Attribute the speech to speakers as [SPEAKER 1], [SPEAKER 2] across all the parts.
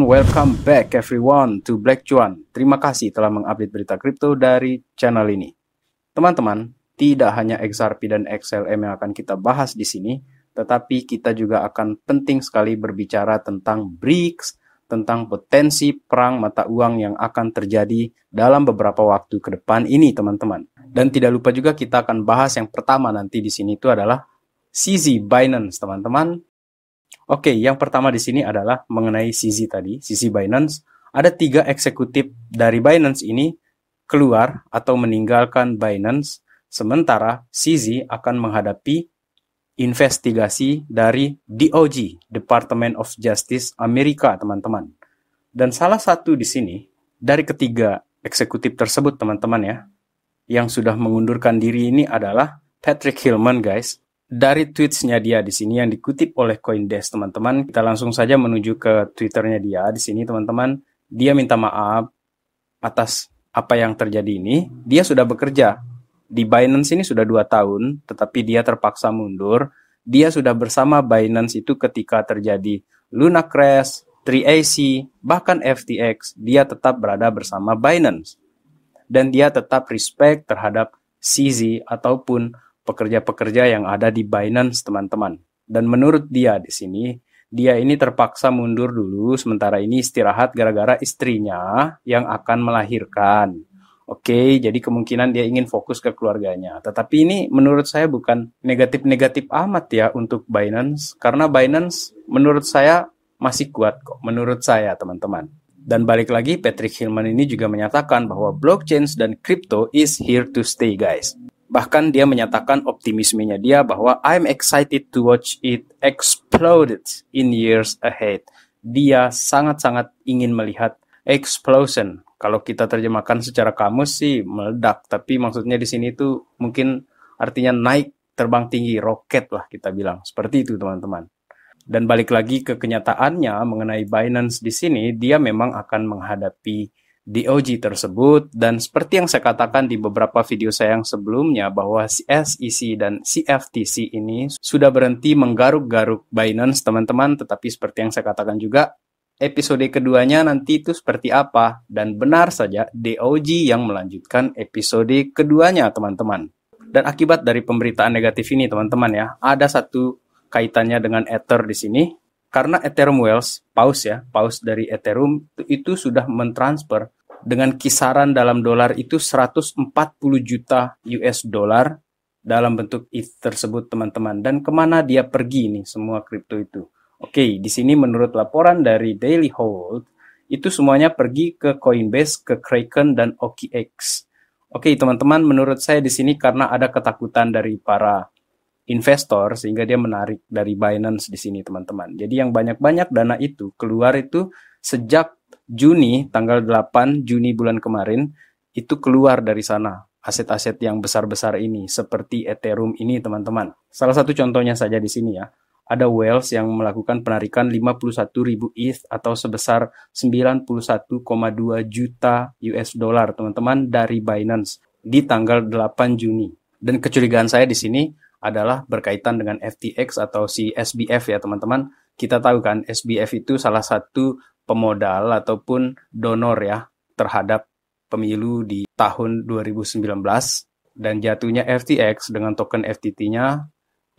[SPEAKER 1] Welcome back everyone to Black Cuan. Terima kasih telah mengupdate berita kripto dari channel ini. Teman-teman, tidak hanya XRP dan XLM yang akan kita bahas di sini, tetapi kita juga akan penting sekali berbicara tentang BRICS, tentang potensi perang mata uang yang akan terjadi dalam beberapa waktu ke depan ini, teman-teman. Dan tidak lupa juga kita akan bahas yang pertama nanti di sini itu adalah CZ Binance, teman-teman Oke, yang pertama di sini adalah mengenai CZ tadi, CZ Binance. Ada tiga eksekutif dari Binance ini keluar atau meninggalkan Binance, sementara CZ akan menghadapi investigasi dari DOJ, Department of Justice Amerika, teman-teman. Dan salah satu di sini, dari ketiga eksekutif tersebut, teman-teman ya, yang sudah mengundurkan diri ini adalah Patrick Hillman, guys dari tweetsnya dia di sini yang dikutip oleh Coindesk teman-teman. Kita langsung saja menuju ke twitternya dia di sini teman-teman. Dia minta maaf atas apa yang terjadi ini. Dia sudah bekerja di Binance ini sudah dua tahun, tetapi dia terpaksa mundur. Dia sudah bersama Binance itu ketika terjadi Luna Crash, 3AC, bahkan FTX. Dia tetap berada bersama Binance. Dan dia tetap respect terhadap CZ ataupun pekerja-pekerja yang ada di Binance, teman-teman. Dan menurut dia di sini, dia ini terpaksa mundur dulu sementara ini istirahat gara-gara istrinya yang akan melahirkan. Oke, okay, jadi kemungkinan dia ingin fokus ke keluarganya. Tetapi ini menurut saya bukan negatif-negatif amat ya untuk Binance karena Binance menurut saya masih kuat kok menurut saya, teman-teman. Dan balik lagi Patrick Hillman ini juga menyatakan bahwa blockchain dan crypto is here to stay, guys. Bahkan dia menyatakan optimismenya dia bahwa I'm excited to watch it exploded in years ahead. Dia sangat-sangat ingin melihat explosion. Kalau kita terjemahkan secara kamus sih meledak, tapi maksudnya di sini itu mungkin artinya naik terbang tinggi roket lah kita bilang. Seperti itu teman-teman. Dan balik lagi ke kenyataannya mengenai Binance di sini, dia memang akan menghadapi DOG tersebut dan seperti yang saya katakan di beberapa video saya yang sebelumnya bahwa SEC dan CFTC ini sudah berhenti menggaruk-garuk Binance teman-teman tetapi seperti yang saya katakan juga episode keduanya nanti itu seperti apa dan benar saja DOG yang melanjutkan episode keduanya teman-teman dan akibat dari pemberitaan negatif ini teman-teman ya ada satu kaitannya dengan Ether di sini karena Ethereum Wells paus ya paus dari Ethereum itu sudah mentransfer dengan kisaran dalam dolar itu 140 juta US dollar dalam bentuk ETH tersebut teman-teman dan kemana dia pergi nih semua kripto itu oke di sini menurut laporan dari Daily Hold itu semuanya pergi ke Coinbase ke Kraken dan OKX oke teman-teman menurut saya di sini karena ada ketakutan dari para investor sehingga dia menarik dari Binance di sini teman-teman. Jadi yang banyak-banyak dana itu keluar itu sejak Juni tanggal 8 Juni bulan kemarin itu keluar dari sana aset-aset yang besar-besar ini seperti Ethereum ini teman-teman. Salah satu contohnya saja di sini ya. Ada Wells yang melakukan penarikan 51.000 ETH atau sebesar 91,2 juta US dollar teman-teman dari Binance di tanggal 8 Juni. Dan kecurigaan saya di sini adalah berkaitan dengan FTX atau si SBF ya teman-teman. Kita tahu kan SBF itu salah satu pemodal ataupun donor ya terhadap pemilu di tahun 2019 dan jatuhnya FTX dengan token FTT-nya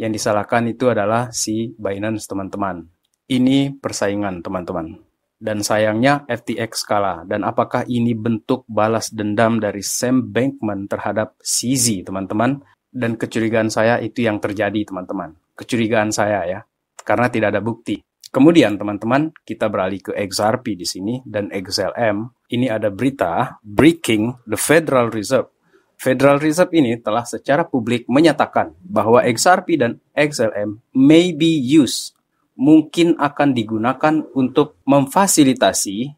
[SPEAKER 1] yang disalahkan itu adalah si Binance teman-teman. Ini persaingan teman-teman. Dan sayangnya FTX kalah. Dan apakah ini bentuk balas dendam dari Sam Bankman terhadap CZ teman-teman? Dan kecurigaan saya itu yang terjadi, teman-teman. Kecurigaan saya ya, karena tidak ada bukti. Kemudian teman-teman, kita beralih ke XRP di sini dan XLM. Ini ada berita breaking the Federal Reserve. Federal Reserve ini telah secara publik menyatakan bahwa XRP dan XLM may be used, mungkin akan digunakan untuk memfasilitasi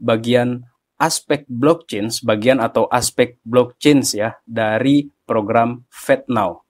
[SPEAKER 1] bagian aspek blockchain, bagian atau aspek blockchain ya dari program FedNow,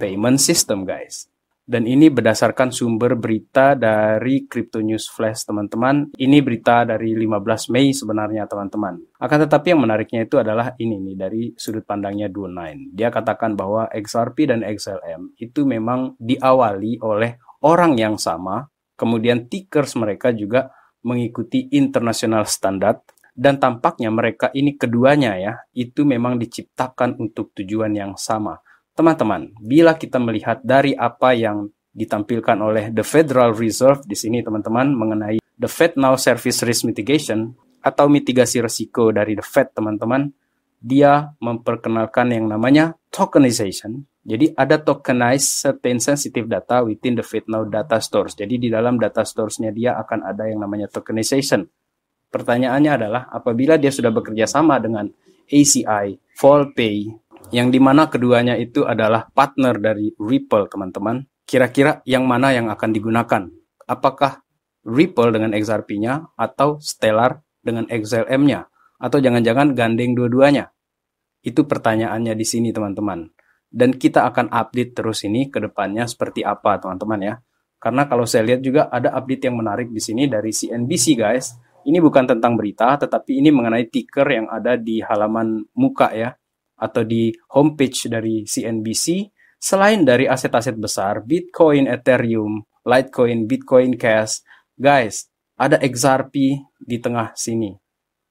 [SPEAKER 1] payment system guys. Dan ini berdasarkan sumber berita dari Crypto News Flash teman-teman. Ini berita dari 15 Mei sebenarnya teman-teman. Akan tetapi yang menariknya itu adalah ini nih dari sudut pandangnya 29. Dia katakan bahwa XRP dan XLM itu memang diawali oleh orang yang sama. Kemudian tickers mereka juga mengikuti international standard dan tampaknya mereka ini keduanya ya, itu memang diciptakan untuk tujuan yang sama. Teman-teman, bila kita melihat dari apa yang ditampilkan oleh The Federal Reserve di sini teman-teman mengenai The Fed Now Service Risk Mitigation atau mitigasi risiko dari The Fed teman-teman, dia memperkenalkan yang namanya tokenization. Jadi ada tokenized certain sensitive data within the FedNow data stores. Jadi di dalam data stores-nya dia akan ada yang namanya tokenization. Pertanyaannya adalah apabila dia sudah bekerja sama dengan ACI, Volpay, yang dimana keduanya itu adalah partner dari Ripple, teman-teman. Kira-kira yang mana yang akan digunakan? Apakah Ripple dengan XRP-nya atau Stellar dengan XLM-nya? Atau jangan-jangan gandeng dua-duanya? Itu pertanyaannya di sini, teman-teman. Dan kita akan update terus ini ke depannya seperti apa, teman-teman ya. Karena kalau saya lihat juga ada update yang menarik di sini dari CNBC, guys ini bukan tentang berita, tetapi ini mengenai ticker yang ada di halaman muka ya, atau di homepage dari CNBC. Selain dari aset-aset besar, Bitcoin, Ethereum, Litecoin, Bitcoin Cash, guys, ada XRP di tengah sini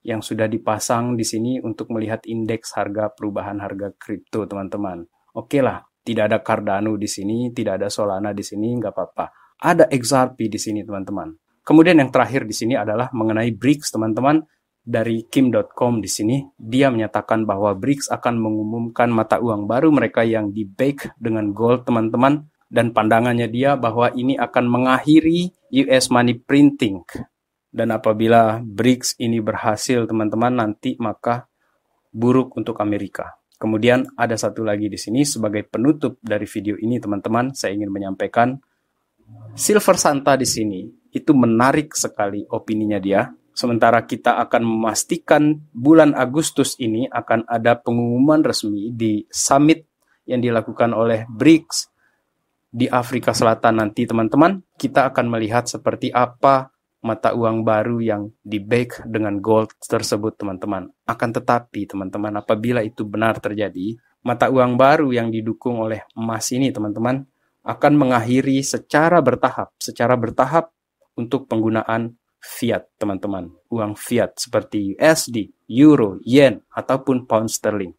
[SPEAKER 1] yang sudah dipasang di sini untuk melihat indeks harga perubahan harga kripto, teman-teman. Oke okay lah, tidak ada Cardano di sini, tidak ada Solana di sini, nggak apa-apa. Ada XRP di sini, teman-teman. Kemudian yang terakhir di sini adalah mengenai BRICS, teman-teman. Dari kim.com di sini, dia menyatakan bahwa BRICS akan mengumumkan mata uang baru mereka yang di-bake dengan gold, teman-teman. Dan pandangannya dia bahwa ini akan mengakhiri US money printing. Dan apabila BRICS ini berhasil, teman-teman, nanti maka buruk untuk Amerika. Kemudian ada satu lagi di sini sebagai penutup dari video ini, teman-teman, saya ingin menyampaikan Silver Santa di sini itu menarik sekali opininya dia. Sementara kita akan memastikan bulan Agustus ini akan ada pengumuman resmi di summit yang dilakukan oleh BRICS di Afrika Selatan nanti teman-teman. Kita akan melihat seperti apa mata uang baru yang di-bake dengan gold tersebut teman-teman. Akan tetapi teman-teman apabila itu benar terjadi, mata uang baru yang didukung oleh emas ini teman-teman akan mengakhiri secara bertahap, secara bertahap untuk penggunaan fiat, teman-teman. Uang fiat seperti USD, euro, yen, ataupun pound sterling.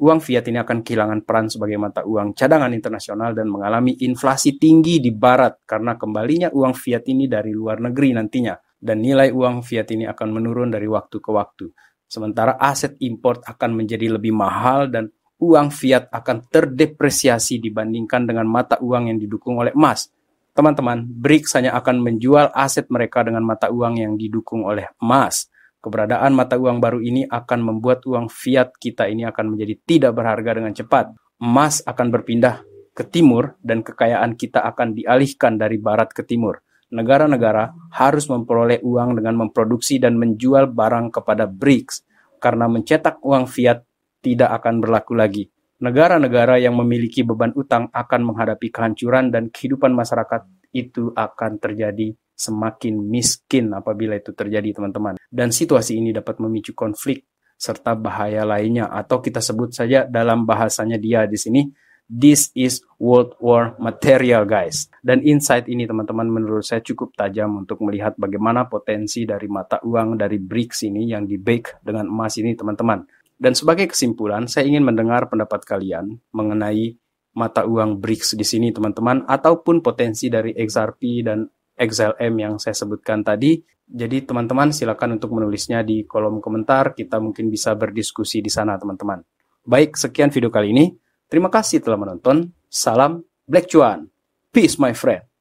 [SPEAKER 1] Uang fiat ini akan kehilangan peran sebagai mata uang cadangan internasional dan mengalami inflasi tinggi di barat karena kembalinya uang fiat ini dari luar negeri nantinya dan nilai uang fiat ini akan menurun dari waktu ke waktu. Sementara aset import akan menjadi lebih mahal dan uang fiat akan terdepresiasi dibandingkan dengan mata uang yang didukung oleh emas Teman-teman, BRICS hanya akan menjual aset mereka dengan mata uang yang didukung oleh emas. Keberadaan mata uang baru ini akan membuat uang fiat kita ini akan menjadi tidak berharga dengan cepat. Emas akan berpindah ke timur dan kekayaan kita akan dialihkan dari barat ke timur. Negara-negara harus memperoleh uang dengan memproduksi dan menjual barang kepada BRICS karena mencetak uang fiat tidak akan berlaku lagi negara-negara yang memiliki beban utang akan menghadapi kehancuran dan kehidupan masyarakat itu akan terjadi semakin miskin apabila itu terjadi teman-teman. Dan situasi ini dapat memicu konflik serta bahaya lainnya atau kita sebut saja dalam bahasanya dia di sini this is world war material guys. Dan insight ini teman-teman menurut saya cukup tajam untuk melihat bagaimana potensi dari mata uang dari BRICS ini yang di-bake dengan emas ini teman-teman dan sebagai kesimpulan, saya ingin mendengar pendapat kalian mengenai mata uang BRICS di sini teman-teman ataupun potensi dari XRP dan XLM yang saya sebutkan tadi. Jadi teman-teman silakan untuk menulisnya di kolom komentar, kita mungkin bisa berdiskusi di sana teman-teman. Baik, sekian video kali ini. Terima kasih telah menonton. Salam Black Cuan. Peace my friend.